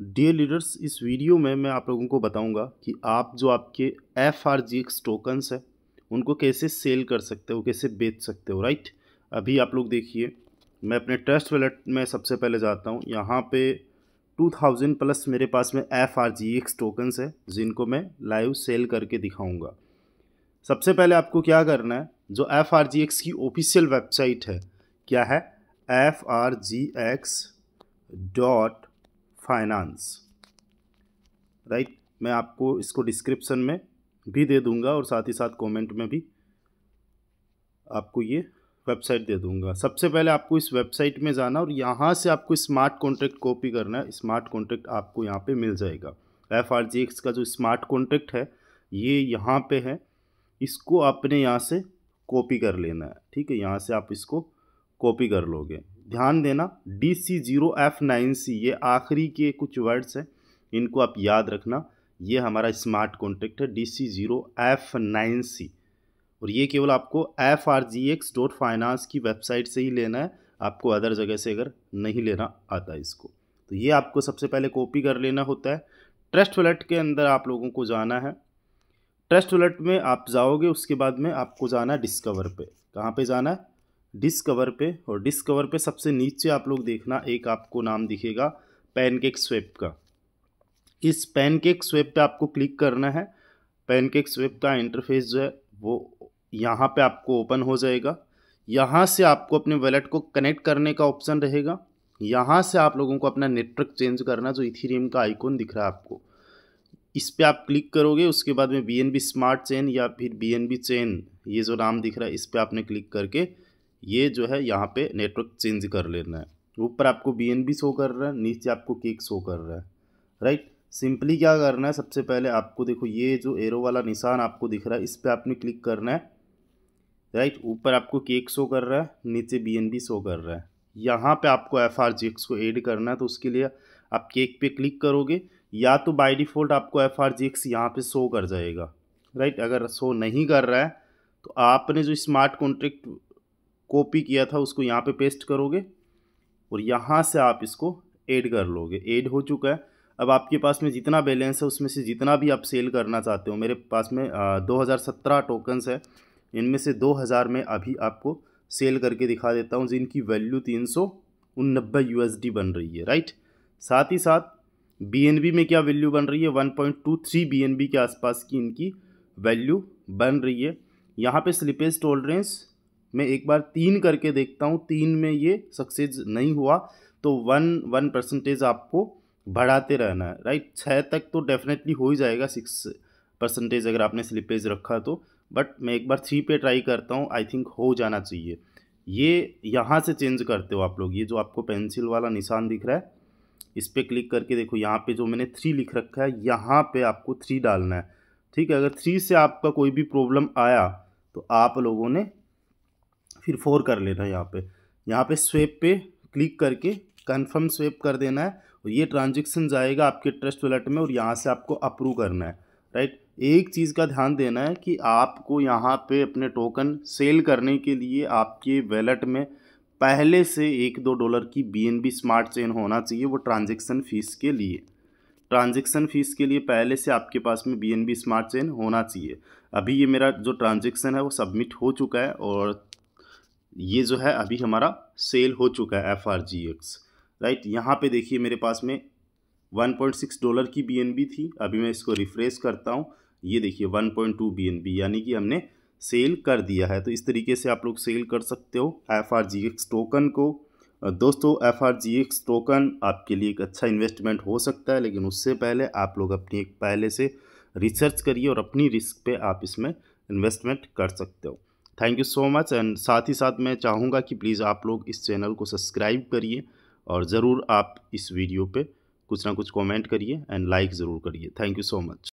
dear leaders इस video में मैं आप लोगों को बताऊंगा कि आप जो आपके F R G X tokens है उनको कैसे सेल कर सकते हो कैसे बेच सकते हो राइट अभी आप लोग देखिए मैं अपने ट्रस्ट वैलेट में सबसे पहले जाता हूँ यहाँ पे 2000 प्लस मेरे पास में F R G X tokens है जिनको मैं लाइव सेल करके दिखाऊँगा सबसे पहले आपको क्या करना है जो एफ आर जी एक्स की ऑफिशियल वेबसाइट है क्या है F R G X dot finance right मैं आपको इसको डिस्क्रिप्शन में भी दे दूंगा और साथ ही साथ कमेंट में भी आपको ये वेबसाइट दे दूंगा सबसे पहले आपको इस वेबसाइट में जाना और यहाँ से आपको स्मार्ट कॉन्ट्रैक्ट कॉपी करना है स्मार्ट कॉन्ट्रैक्ट आपको यहाँ पे मिल जाएगा एफ आर जी एक्स का जो स्मार्ट कॉन्ट्रैक्ट है ये यहाँ पे है इसको आपने यहाँ से कॉपी कर लेना है ठीक है यहाँ से आप इसको कॉपी कर लोगे ध्यान देना D C zero F nine C ये आखिरी के कुछ वर्ड्स हैं इनको आप याद रखना ये हमारा स्मार्ट कॉन्ट्रैक्ट है D C zero F nine C और ये केवल आपको F R G X dot finance की वेबसाइट से ही लेना है आपको अदर जगह से अगर नहीं लेना आता इसको तो ये आपको सबसे पहले कॉपी कर लेना होता है ट्रस्ट वलेट के अंदर आप लोगों को जाना है ट्रस्ट वलेट में आप जाओगे उसके बाद में आपको जाना है डिस्कवर पे कहाँ पे जाना है डिस्कवर पे और डिस्कवर पे सबसे नीचे आप लोग देखना एक आपको नाम दिखेगा पैनकेक स्वेप का इस पैनकेक स्वेप पे आपको क्लिक करना है पैनकेक स्वेप का इंटरफेस जो है वो यहाँ पे आपको ओपन हो जाएगा यहाँ से आपको अपने वैलेट को कनेक्ट करने का ऑप्शन रहेगा यहाँ से आप लोगों को अपना नेटवर्क चेंज करना जो इथीरियम का आइकॉन दिख रहा है आपको इस पर आप क्लिक करोगे उसके बाद में बी स्मार्ट चेन या फिर बी चेन ये जो नाम दिख रहा है इस पर आपने क्लिक करके ये जो है यहाँ पे नेटवर्क चेंज कर लेना है ऊपर आपको बी एन बी शो कर रहा है नीचे आपको केक शो कर रहा है राइट सिंपली क्या करना है सबसे पहले आपको देखो ये जो एरो वाला निशान आपको दिख रहा है इस पर आपने क्लिक करना है राइट ऊपर आपको केक शो कर रहा है नीचे बी एन बी शो कर रहा है यहाँ पे आपको एफ आर जी एक्स को ऐड करना है तो उसके लिए आप केक पे क्लिक करोगे या तो बाय डिफ़ॉल्ट आपको एफ आर जी एक्स यहाँ पर शो कर जाएगा राइट अगर शो नहीं कर रहा है तो आपने जो स्मार्ट कॉन्ट्रैक्ट कॉपी किया था उसको यहाँ पे पेस्ट करोगे और यहाँ से आप इसको ऐड कर लोगे ऐड हो चुका है अब आपके पास में जितना बैलेंस है उसमें से जितना भी आप सेल करना चाहते हो मेरे पास में दो हज़ार सत्रह टोकन्स है इनमें से दो हज़ार में अभी आपको सेल करके दिखा देता हूँ जिनकी वैल्यू तीन सौ नब्बे यू बन रही है राइट साथ ही साथ बी में क्या वैल्यू बन रही है one point two three B के आसपास की इनकी वैल्यू बन रही है यहाँ पे स्लिपेज टॉलरेंस मैं एक बार तीन करके देखता हूँ तीन में ये सक्सेस नहीं हुआ तो वन वन परसेंटेज आपको बढ़ाते रहना है राइट छः तक तो डेफिनेटली हो ही जाएगा सिक्स परसेंटेज अगर आपने स्लिपेज रखा तो बट मैं एक बार थ्री पे ट्राई करता हूँ आई थिंक हो जाना चाहिए ये यहाँ से चेंज करते हो आप लोग ये जो आपको पेंसिल वाला निशान दिख रहा है इस पर क्लिक करके देखो यहाँ पे जो मैंने थ्री लिख रखा है यहाँ पे आपको थ्री डालना है ठीक है अगर थ्री से आपका कोई भी प्रॉब्लम आया तो आप लोगों ने फिर फोर कर लेना है यहाँ पे यहाँ पे स्वेप पे क्लिक करके कन्फर्म स्वेप कर देना है और ये ट्रांजेक्शन जाएगा आपके ट्रस्ट वॉलेट में और यहाँ से आपको अप्रूव करना है राइट एक चीज़ का ध्यान देना है कि आपको यहाँ पे अपने टोकन सेल करने के लिए आपके वैलेट में पहले से एक दो डॉलर की बी स्मार्ट चेन होना चाहिए वो ट्रांजेक्शन फ़ीस के लिए ट्रांजेक्शन फ़ीस के लिए पहले से आपके पास में बी स्मार्ट चेन होना चाहिए अभी ये मेरा जो ट्रांजेक्शन है वो सबमिट हो चुका है और ये जो है अभी हमारा सेल हो चुका है F R G X right यहाँ पे देखिए मेरे पास में 1.6 डॉलर की बी थी अभी मैं इसको रिफ्रेश करता हूँ ये देखिए 1.2 पॉइंट यानी कि हमने सेल कर दिया है तो इस तरीके से आप लोग सेल कर सकते हो F R G X token को दोस्तों F R G X token आपके लिए एक अच्छा इन्वेस्टमेंट हो सकता है लेकिन उससे पहले आप लोग अपनी एक पहले से रिसर्च करिए और अपनी रिस्क पे आप इसमें इन्वेस्टमेंट कर सकते हो thank you so much and साथ ही साथ मैं चाहूँगा कि प्लीज़ आप लोग इस चैनल को सब्सक्राइब करिए और ज़रूर आप इस वीडियो पे कुछ ना कुछ कमेंट करिए एंड लाइक ज़रूर करिए थैंक यू सो मच